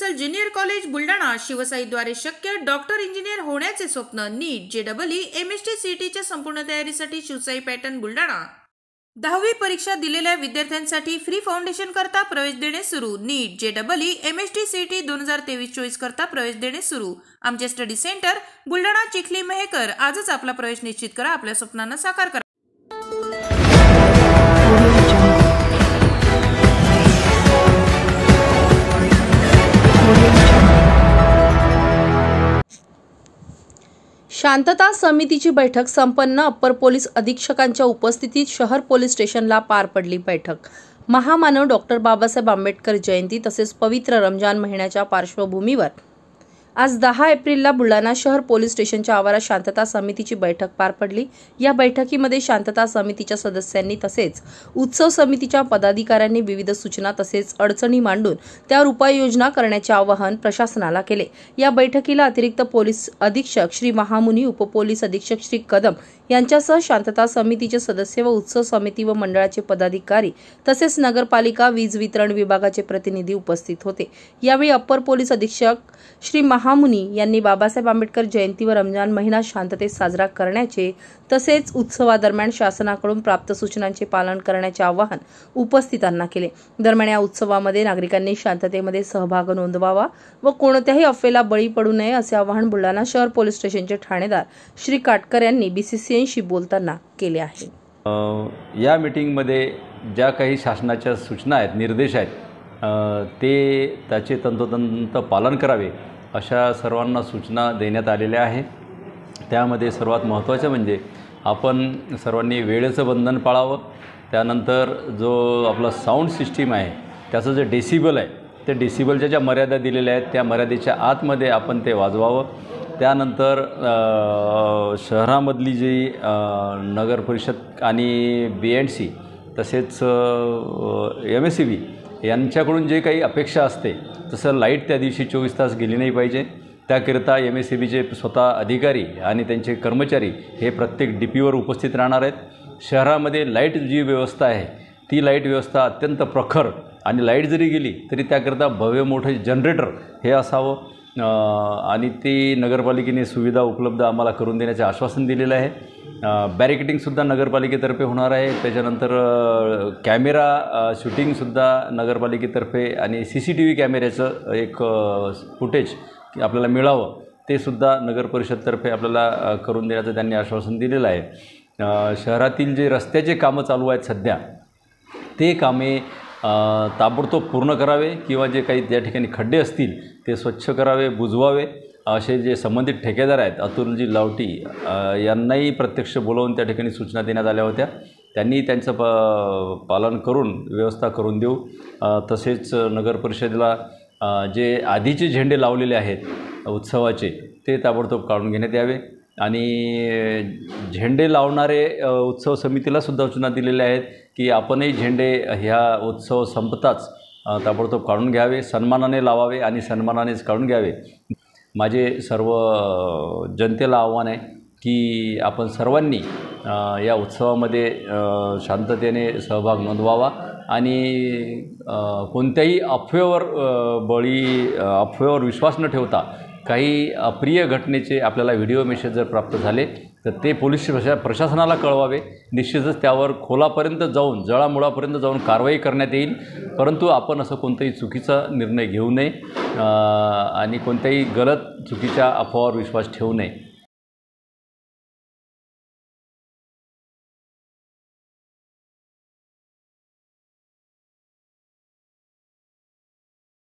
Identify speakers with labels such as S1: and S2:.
S1: MSL junior college Buldhana शिवसाईद्वारे शक्य doctor engineer होण्याचे स्वप्न NEET J double E M S T च्या संपूर्ण तयारीसाठी शिवसाई पॅटर्न बुलढाणा दहावी परीक्षा दिलेल्या विद्यार्थ्यांसाठी फ्री फाउंडेशन करता प्रवेश देणे सुरू NEET J double E M S T C T दोन हजार तेवीस चोवीस करता प्रवेश देणे सुरू आमचे स्टडी सेंटर बुलढाणा चिखली मेहकर आजच आपला प्रवेश निश्चित करा आपल्या स्वप्नांना साकार करा
S2: शांतता समितीची बैठक संपन्न अप्पर पोलीस अधीक्षकांच्या उपस्थितीत शहर पोलीस स्टेशनला पार पडली बैठक महामानव डॉक्टर बाबासाहेब आंबेडकर जयंती तसेच पवित्र रमजान महिन्याच्या पार्श्वभूमीवर आज दहा एप्रिलला बुलढाणा शहर पोलीस स्टेशनच्या आवारात शांतता समितीची बैठक पार पडली या बैठकीमध्ये शांतता समितीच्या सदस्यांनी तसेच उत्सव समितीच्या पदाधिकाऱ्यांनी विविध सूचना तसेच अडचणी मांडून त्यावर उपाययोजना करण्याचे आवाहन प्रशासनाला केले या बैठकीला अतिरिक्त पोलीस अधीक्षक श्री महामुनी उपपोलीस अधीक्षक श्री कदम यांच्यासह शांतता समितीचे सदस्य व उत्सव समिती व मंडळाचे पदाधिकारी तसेच नगरपालिका वीज वितरण विभागाचे प्रतिनिधी उपस्थित होते यावेळी अप्पर पोलीस अधीक्षक श्री महामुनी यांनी बाबासाहेब आंबेडकर जयंती व रमजान महिना शांततेत साजरा करण्याचे तसेच उत्सवादरम्यान शासनाकडून प्राप्त सूचनांचे पालन करण्याचे आवाहन उपस्थितांना केले दरम्यान या उत्सवामध्ये नागरिकांनी शांततेमध्ये सहभाग नोंदवावा व कोणत्याही अफवेला बळी पडू नये असे आवाहन बुलढाणा शहर पोलीस स्टेशनचे ठाणेदार श्री काटकर यांनी बीसीसीआय विषयांशी बोलताना केले
S3: आहे या मिटिंगमध्ये ज्या काही शासनाच्या सूचना आहेत निर्देश आहेत ते त्याचे तंतोतंत पालन करावे अशा सर्वांना सूचना देण्यात आलेल्या आहे त्यामध्ये सर्वात महत्त्वाचं म्हणजे आपण सर्वांनी वेळेचं बंधन पाळावं त्यानंतर जो आपला साऊंड सिस्टीम आहे त्याचं जे डेसिबल आहे त्या डेसिबलच्या ज्या मर्यादा दिलेल्या आहेत त्या मर्यादेच्या आतमध्ये आपण ते वाजवावं त्यानंतर शहरामधली जी नगर परिषद आणि बी एन सी तसेच एम एस सी बी यांच्याकडून जे काही अपेक्षा असते तसं लाईट त्या दिवशी चोवीस तास गेली नाही पाहिजे त्याकरिता एम एस सी बीचे स्वतः अधिकारी आणि त्यांचे कर्मचारी हे प्रत्येक डी पीवर उपस्थित राहणार आहेत शहरामध्ये लाईट जी व्यवस्था आहे ती लाईट व्यवस्था अत्यंत प्रखर आणि लाईट जरी गेली तरी त्याकरिता भव्य मोठे जनरेटर हे असावं आणि ते नगरपालिकेने सुविधा उपलब्ध आम्हाला करून देण्याचे आश्वासन दिलेलं आहे बॅरिकेटिंगसुद्धा नगरपालिकेतर्फे होणार आहे त्याच्यानंतर कॅमेरा शूटिंगसुद्धा नगरपालिकेतर्फे आणि सी सी टी व्ही कॅमेऱ्याचं एक फुटेज आपल्याला मिळावं ते सुद्धा नगर आपल्याला करून देण्याचं त्यांनी आश्वासन दिलेलं आहे शहरातील जे रस्त्याचे कामं चालू आहेत सध्या ते कामे ताबडतोब पूर्ण करावे किंवा जे काही त्या ठिकाणी खड्डे असतील ते स्वच्छ करावे बुजवावे असे जे संबंधित ठेकेदार आहेत अतुलजी लावटी यांनाही प्रत्यक्ष बोलवून त्या ठिकाणी सूचना देण्यात आल्या होत्या त्यांनी त्यांचं प पालन करून व्यवस्था करून देऊ तसेच नगरपरिषदेला जे आधीचे झेंडे लावलेले आहेत उत्सवाचे ते ताबडतोब काढून घेण्यात यावे आणि झेंडे लावणारे उत्सव समितीला सुद्धा सूचना दिलेल्या आहेत की आपणही झेंडे ह्या उत्सव संपताच ताबडतोब काढून घ्यावे सन्मानाने लावावे आणि सन्मानानेच काढून घ्यावे माझे सर्व जनतेला आव्हान आहे की आपण सर्वांनी या उत्सवामध्ये शांततेने सहभाग नोंदवावा आणि कोणत्याही अफवेवर बळी अफवेवर विश्वास न ठेवता काही अप्रिय घटनेचे आपल्याला व्हिडिओ मेसेज जर प्राप्त झाले तर ते पोलीस प्रशा प्रशासनाला कळवावे निश्चितच त्यावर खोलापर्यंत जाऊन जळामुळापर्यंत जाऊन कारवाई करण्यात येईल परंतु आपण असं कोणताही चुकीचा निर्णय घेऊ नये आणि कोणत्याही गलत चुकीच्या अफवावर विश्वास ठेवू नये